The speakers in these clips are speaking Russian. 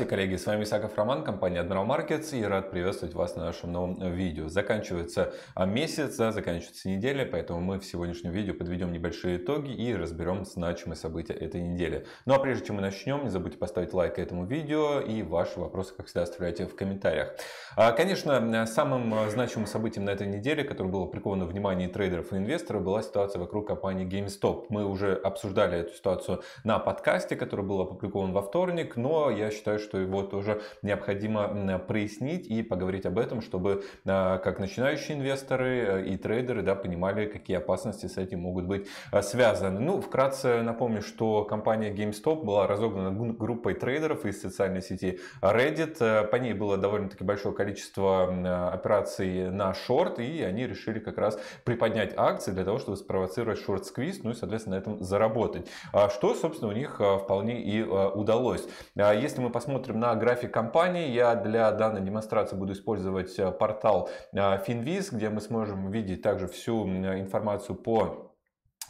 Здравствуйте, коллеги! С вами Исаков Роман, компания Admiral Markets и рад приветствовать вас на нашем новом видео. Заканчивается а, месяц, да, заканчивается неделя, поэтому мы в сегодняшнем видео подведем небольшие итоги и разберем значимые события этой недели. Ну а прежде чем мы начнем, не забудьте поставить лайк этому видео и ваши вопросы, как всегда, оставляйте в комментариях. А, конечно, самым значимым событием на этой неделе, которое было приковано внимание трейдеров и инвесторов, была ситуация вокруг компании GameStop. Мы уже обсуждали эту ситуацию на подкасте, который был опубликован во вторник, но я считаю, что что его тоже необходимо прояснить и поговорить об этом, чтобы а, как начинающие инвесторы э, и трейдеры да, понимали, какие опасности с этим могут быть а, связаны. Ну, вкратце напомню, что компания GameStop была разогнана группой трейдеров из социальной сети Reddit. Э, по ней было довольно-таки большое количество э, операций на шорт, и они решили как раз приподнять акции для того, чтобы спровоцировать шорт-сквиз, ну и, соответственно, на этом заработать. А что, собственно, у них вполне и удалось. Если мы посмотрим посмотрим на график компании. Я для данной демонстрации буду использовать э, портал э, Finviz, где мы сможем видеть также всю информацию по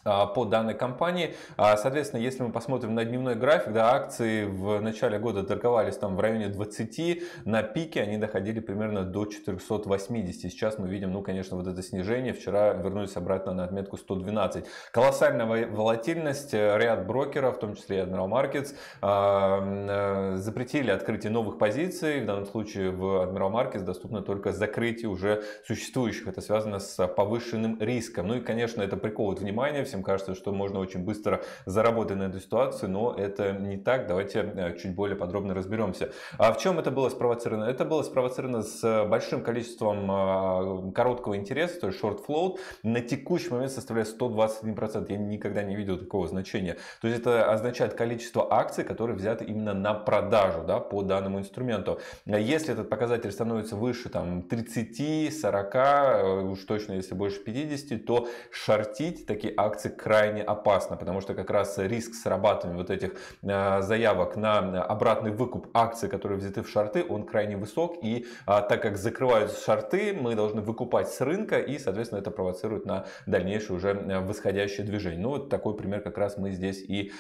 а, по данной компании. А, соответственно, если мы посмотрим на дневной график, да, акции в начале года торговались там в районе 20, на пике они доходили примерно до 480. Сейчас мы видим, ну, конечно, вот это снижение. Вчера вернулись обратно на отметку 112. Колоссальная волатильность, э, ряд брокеров, в том числе и Admiral Markets, а, э, запретили открытие новых позиций. В данном случае в Admiral Markets доступно только закрытие уже существующих. Это связано с повышенным риском. Ну и, конечно, это приковывает внимание всем кажется, что можно очень быстро заработать на эту ситуацию, но это не так. Давайте э, чуть более подробно разберемся. А в чем это было спровоцировано? Это было спровоцировано с большим количеством а, короткого интереса, то есть short float, на текущий момент составляет 121%. Я никогда не видел такого значения. То есть это означает количество акций, которые взяты именно на продажу да, по данному инструменту. А если этот показатель становится выше там, 30, 40, э, уж точно если больше 50, то шортить такие акции акций крайне опасно, потому что как раз риск срабатывания вот этих э, заявок на э, обратный выкуп акций, которые взяты в шорты, он крайне высок. И а, так как закрываются шорты, мы должны выкупать с рынка, и, соответственно, это провоцирует на дальнейшее уже э, восходящее движение. Ну, вот такой пример как раз мы здесь и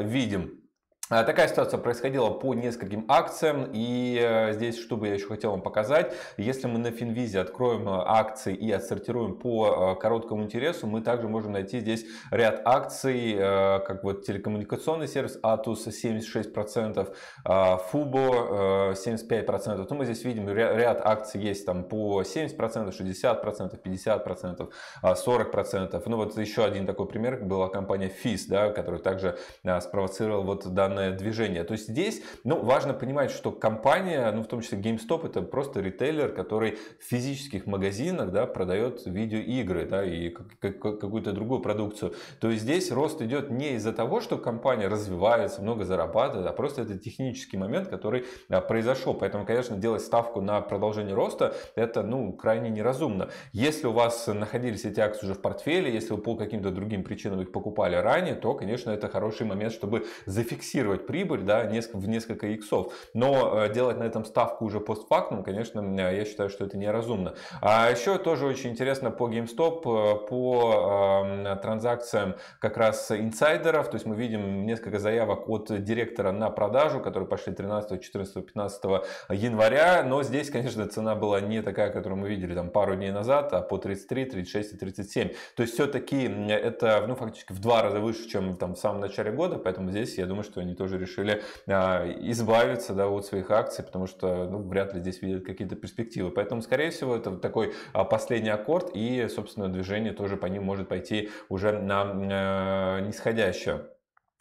видим. А, такая ситуация происходила по нескольким акциям, и э, здесь, что бы я еще хотел вам показать, если мы на Финвизе откроем э, акции и отсортируем по э, короткому интересу, мы также можем найти здесь ряд акций, как вот телекоммуникационный сервис Atos 76%, Fubo 75%, то ну, мы здесь видим ряд акций есть там по 70%, 60%, 50%, 40%. Ну вот еще один такой пример была компания FIS, да, которая также спровоцировала вот данный данное движение. То есть здесь ну, важно понимать, что компания, ну, в том числе GameStop, это просто ритейлер, который в физических магазинах да, продает видеоигры да, и какую-то другую продукцию. То есть здесь рост идет не из-за того, что компания развивается, много зарабатывает, а просто это технический момент, который а, произошел. Поэтому, конечно, делать ставку на продолжение роста, это ну, крайне неразумно. Если у вас находились эти акции уже в портфеле, если вы по каким-то другим причинам их покупали ранее, то, конечно, это хороший момент, чтобы зафиксировать инвестировать прибыль да, в несколько иксов. Но э, делать на этом ставку уже постфактум, конечно, э, я считаю, что это неразумно. А еще тоже очень интересно по GameStop, э, по эм, транзакциям как раз инсайдеров. То есть мы видим несколько заявок от директора на продажу, которые пошли 13, 14, 15 января. Но здесь, конечно, цена была не такая, которую мы видели там пару дней назад, а по 33, 36 и 37. То есть все-таки это ну, фактически в два раза выше, чем там в самом начале года. Поэтому здесь я думаю, что люди тоже решили а, избавиться да, от своих акций, потому что ну, вряд ли здесь видят какие-то перспективы. Поэтому, скорее всего, это такой а, последний аккорд, и, собственно, движение тоже по ним может пойти уже на э, нисходящее.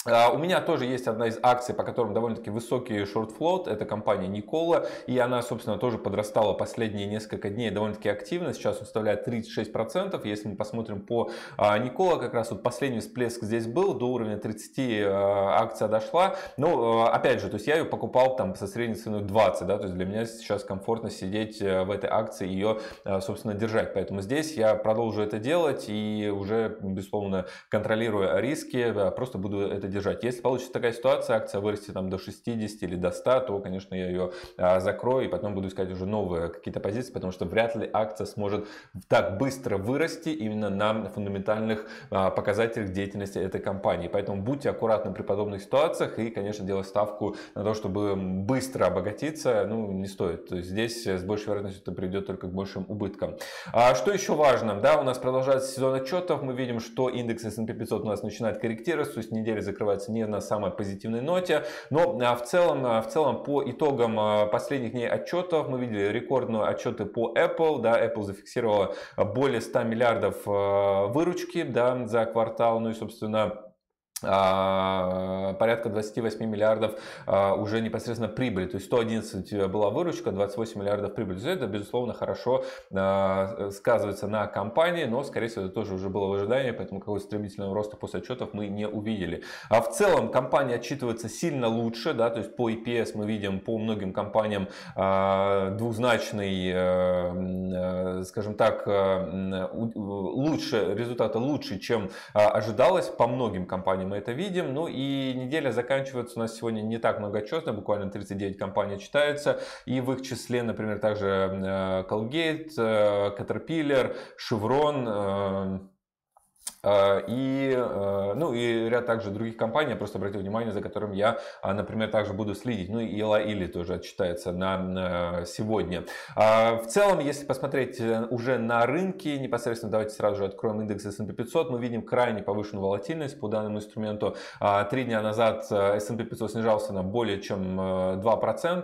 А, у меня тоже есть одна из акций, по которым довольно-таки высокий шорт-флот. Это компания Никола. И она, собственно, тоже подрастала последние несколько дней довольно-таки активно. Сейчас он составляет 36%. Если мы посмотрим по Никола, как раз вот последний всплеск здесь был. До уровня 30 а, акция дошла. Но, а, опять же, то есть я ее покупал там со средней ценой 20. Да? То есть для меня сейчас комфортно сидеть э, в этой акции и ее, собственно, держать. Поэтому здесь я продолжу это делать и уже, безусловно, контролируя риски, просто буду это поддержать. Если получится такая ситуация, акция вырастет там до 60 или до 100, то, конечно, я ее а, закрою и потом буду искать уже новые какие-то позиции, потому что вряд ли акция сможет так быстро вырасти именно на фундаментальных а, показателях деятельности этой компании. Поэтому будьте аккуратны при подобных ситуациях и, конечно, делать ставку на то, чтобы быстро обогатиться, ну, не стоит. То есть здесь с большей вероятностью это приведет только к большим убыткам. А что еще важно? Да, у нас продолжается сезон отчетов. Мы видим, что индекс S&P 500 у нас начинает корректироваться, то есть неделя закрывается закрывается не на самой позитивной ноте. Но а, в целом, а, в целом по итогам а, последних дней отчетов мы видели рекордные отчеты по Apple. Да, Apple зафиксировала более 100 миллиардов выручки да, за квартал. Ну и, собственно, а, порядка 28 миллиардов а, уже непосредственно прибыли. То есть 111 э, была выручка, 28 миллиардов прибыли. Это, безусловно, хорошо а, э, сказывается на компании, но, скорее всего, это тоже уже было в ожидании, поэтому какого-то стремительного роста после отчетов мы не увидели. А в целом компания отчитывается сильно лучше, да, то есть по EPS мы видим по многим компаниям двузначный, э, скажем так, лучше, результаты лучше, чем ожидалось по многим компаниям мы это видим. Ну и неделя заканчивается у нас сегодня не так многочетно, буквально 39 компаний читается. И в их числе, например, также э, Colgate, э, Caterpillar, Chevron, э, а, и, а, ну, и ряд также других компаний, я просто обратил внимание, за которым я, а, например, также буду следить. Ну, и Ила Или тоже отчитается на сегодня. В целом, если посмотреть э, уже на рынке, непосредственно давайте сразу же откроем индекс S&P 500, мы видим крайне повышенную волатильность по данному инструменту. Три дня назад э, S&P 500 снижался на более чем 2%,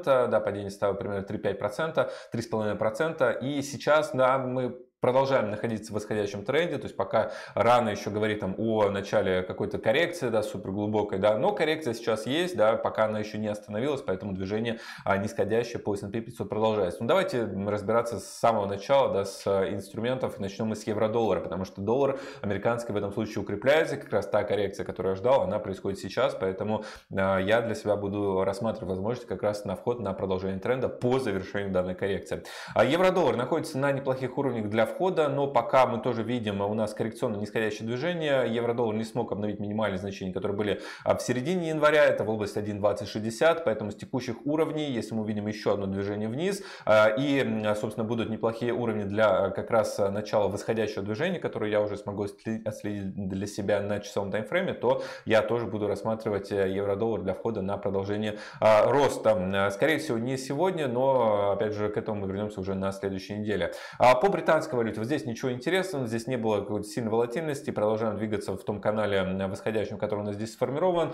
э, да, падение стало примерно 3,5%, 3,5%. И сейчас, да, мы продолжаем находиться в восходящем тренде, то есть пока рано еще говорить там о начале какой-то коррекции, да, супер глубокой, да, но коррекция сейчас есть, да, пока она еще не остановилась, поэтому движение а, нисходящее по S&P 500 продолжается. Ну давайте разбираться с самого начала, да, с инструментов, начнем мы с евро-доллара, потому что доллар американский в этом случае укрепляется, как раз та коррекция, которую я ждал, она происходит сейчас, поэтому а, я для себя буду рассматривать возможность как раз на вход на продолжение тренда по завершению данной коррекции. А евро-доллар находится на неплохих уровнях для входа, но пока мы тоже видим у нас коррекционно нисходящее движение. Евро-доллар не смог обновить минимальные значения, которые были а, в середине января, это в области 1.2060, поэтому с текущих уровней, если мы увидим еще одно движение вниз, а, и, а, собственно, будут неплохие уровни для как раз начала восходящего движения, которое я уже смогу отследить для себя на часовом таймфрейме, то я тоже буду рассматривать э, евро-доллар для входа на продолжение роста. Скорее всего, не сегодня, но, опять же, к этому мы вернемся уже на следующей неделе. По британскому валюте. Вот здесь ничего интересного, здесь не было какой-то сильной волатильности, продолжаем двигаться в том канале восходящем, который у нас здесь сформирован.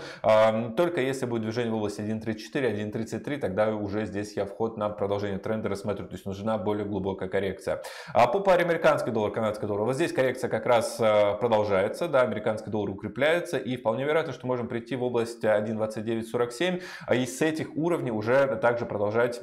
Только если будет движение в области 1.34, 1.33, тогда уже здесь я вход на продолжение тренда рассмотрю, то есть нужна более глубокая коррекция. А по паре американский доллар, канадский доллар, вот здесь коррекция как раз э, продолжается, да, американский доллар укрепляется и вполне вероятно, что можем прийти в область 1.2947 а и с этих уровней уже также продолжать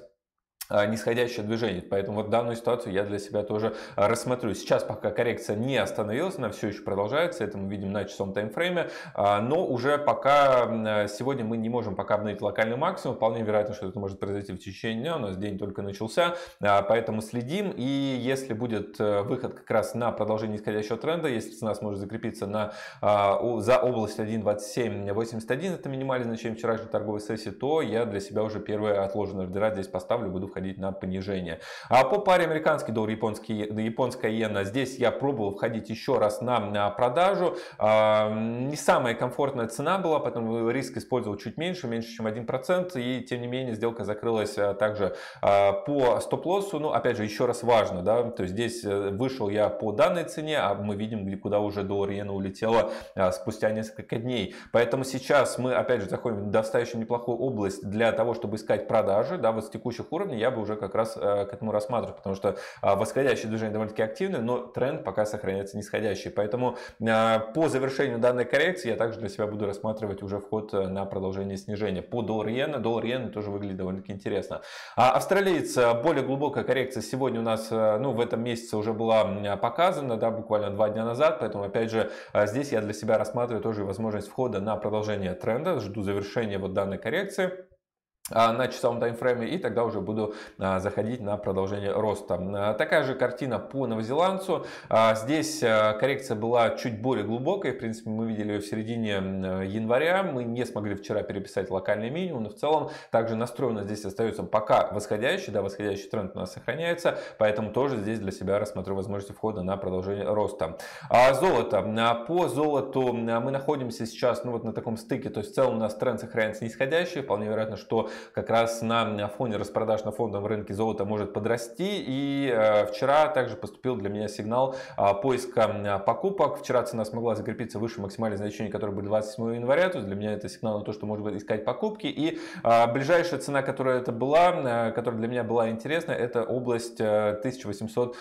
а, нисходящее движение. Поэтому вот данную ситуацию я для себя тоже а, рассмотрю. Сейчас пока коррекция не остановилась, она все еще продолжается, это мы видим на часовом таймфрейме, а, но уже пока сегодня мы не можем пока обновить локальный максимум, вполне вероятно, что это может произойти в течение дня, у нас день только начался, поэтому следим, и если будет э, выход как раз на продолжение нисходящего тренда, если цена сможет закрепиться на, за область 1.2781, это минимальное значение вчерашней торговой сессии, то я для себя уже первые отложенные ордера здесь поставлю, буду входить ходить на понижение. А по паре американский доллар, японский, японская иена, здесь я пробовал входить еще раз на продажу. А, не самая комфортная цена была, поэтому риск использовал чуть меньше, меньше, чем 1%. И тем не менее сделка закрылась а, также а, по стоп-лоссу. Но ну, опять же, еще раз важно, да, то есть здесь э, вышел я по данной цене, а мы видим, куда уже доллар иена улетела спустя несколько дней. Поэтому сейчас мы, опять же, заходим в достаточно неплохую область для того, чтобы искать продажи. Да, вот с текущих уровней я бы уже как раз э, к этому рассматривать, потому что а, восходящее движение довольно-таки активное, но тренд пока сохраняется нисходящий. Поэтому а, по завершению данной коррекции я также для себя буду рассматривать уже вход э, на продолжение снижения. По доллар иена, доллар иена тоже выглядит довольно-таки интересно. А австралиец, э, более глубокая коррекция сегодня у нас, ну, в этом месяце уже была показана, да, буквально два дня назад, поэтому, опять же, здесь я для себя рассматриваю тоже возможность входа на продолжение тренда, жду завершения вот данной коррекции. А, на часовом таймфрейме и тогда уже буду а, заходить на продолжение роста. А, такая же картина по новозеландцу. Здесь коррекция была чуть более глубокой. В принципе, мы видели ее в середине января. Мы не смогли вчера переписать локальный минимум, но в целом также настроено здесь остается пока восходящий. Да, восходящий тренд у нас сохраняется, поэтому тоже здесь для себя рассмотрю возможности входа на продолжение роста. Золото. По золоту мы находимся сейчас ну, вот на таком стыке. То есть в целом у нас тренд сохраняется нисходящий. Вполне вероятно, что как раз на фоне распродаж на фондовом рынке золото может подрасти. И э, вчера также поступил для меня сигнал а, поиска покупок. Вчера цена смогла закрепиться выше максимальной значений, которые были 27 января. То есть для меня это сигнал на то, что можно искать покупки. И а, ближайшая цена, которая это была, э, которая для меня была интересна, это область 1840.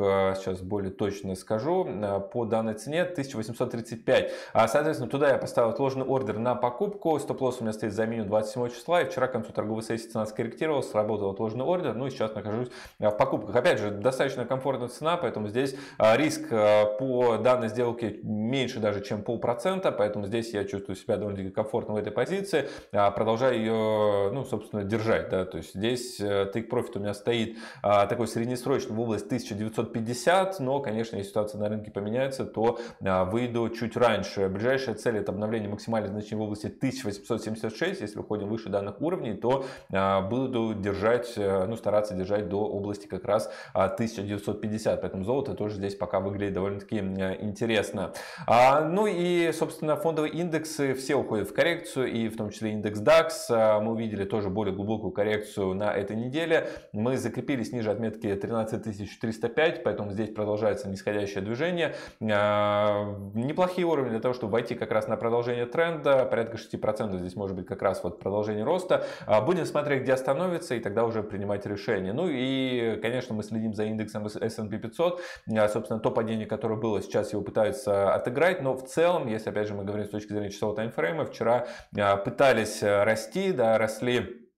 Э, а, сейчас более точно скажу. По данной цене 1835. Соответственно, туда я поставил отложенный ордер на покупку. Стоп-лосс у меня стоит за минимум 27 числа, и вчера к концу торговой сессии цена скорректировалась, сработал отложенный ордер, ну и сейчас нахожусь э, в покупках. Опять же, достаточно комфортная цена, поэтому здесь э, риск э, по данной сделке меньше даже, чем полпроцента, поэтому здесь я чувствую себя довольно таки комфортно в этой позиции, а продолжаю ее, ну, собственно, держать, да, то есть здесь тейк профит у меня стоит а, такой среднесрочный в область 1950, но, конечно, если ситуация на рынке поменяется, то а, выйду чуть раньше. Ближайшая цель это обновление максимальной значения в области 1876, если выходим выше выше данных уровней, то а, буду держать, э, ну, стараться держать до области как раз 1950. А, поэтому золото тоже здесь пока выглядит довольно-таки э, интересно. А, ну и, собственно, фондовые индексы все уходят в коррекцию, и в том числе индекс DAX. Мы увидели тоже более глубокую коррекцию на этой неделе. Мы закрепились ниже отметки 13305, поэтому здесь продолжается нисходящее движение. Неплохие уровни для того, чтобы войти как раз на продолжение тренда. Порядка 6% здесь может быть как раз вот продолжение продолжение роста. А, будем смотреть, где остановится, и тогда уже принимать решение. Ну и, конечно, мы следим за индексом S&P 500. А, собственно, то падение, которое было, сейчас его пытаются отыграть. Но в целом, если, опять же, мы говорим с точки зрения часового таймфрейма, вчера а, пытались э, расти, да, росли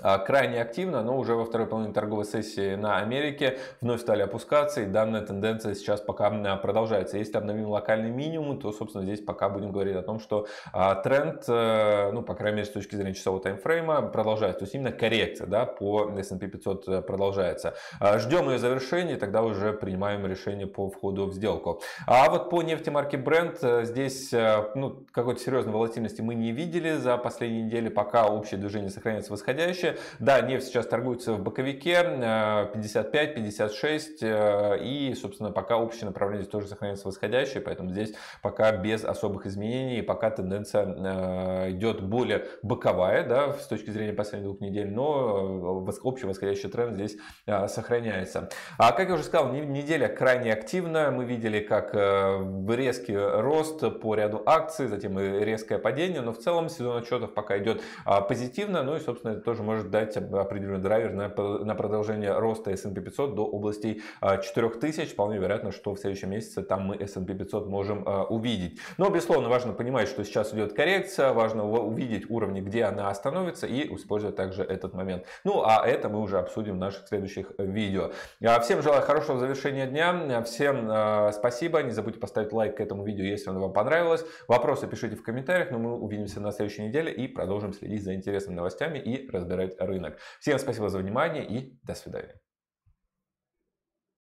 а, крайне активно, но уже во второй половине торговой сессии на Америке вновь стали опускаться, и данная тенденция сейчас пока а, продолжается. Если обновим локальный минимум, то, собственно, здесь пока будем говорить о том, что а, тренд, э, ну, по крайней мере, с точки зрения часового таймфрейма, продолжается. То есть именно коррекция да, по S&P 500 э, продолжается. Ждем ее завершения, тогда уже принимаем решение по входу в сделку. А вот по нефтемарке Brent э, здесь ну, какой-то серьезной волатильности мы не видели за последние недели, пока общее движение сохраняется восходящее, вещи. Да, нефть сейчас торгуется в боковике 55-56, э, э, и, собственно, пока общее направление тоже сохраняется восходящее, поэтому здесь пока без особых изменений, пока тенденция э, идет более боковая, да, с точки зрения последних двух недель, но общий восходящий тренд здесь сохраняется. А как я уже сказал, неделя крайне активная, мы видели, как резкий рост по ряду акций, затем и резкое падение, но в целом сезон отчетов пока идет позитивно, ну и, собственно, это тоже может дать определенный драйвер на, на продолжение роста S&P 500 до областей 4000. А, Вполне вероятно, что в следующем месяце там мы S&P 500 можем а, увидеть. Но, безусловно, важно понимать, что сейчас идет коррекция, важно увидеть уровни, где она остановится и использовать также этот момент. Ну, а это мы уже обсудим в наших следующих э, видео. А, всем желаю хорошего завершения дня, всем спасибо, не забудьте поставить лайк к этому видео, если оно вам понравилось. Вопросы пишите в комментариях, но мы увидимся на следующей неделе и продолжим следить за интересными новостями и разбираться выбирать рынок. Всем спасибо за внимание и до свидания.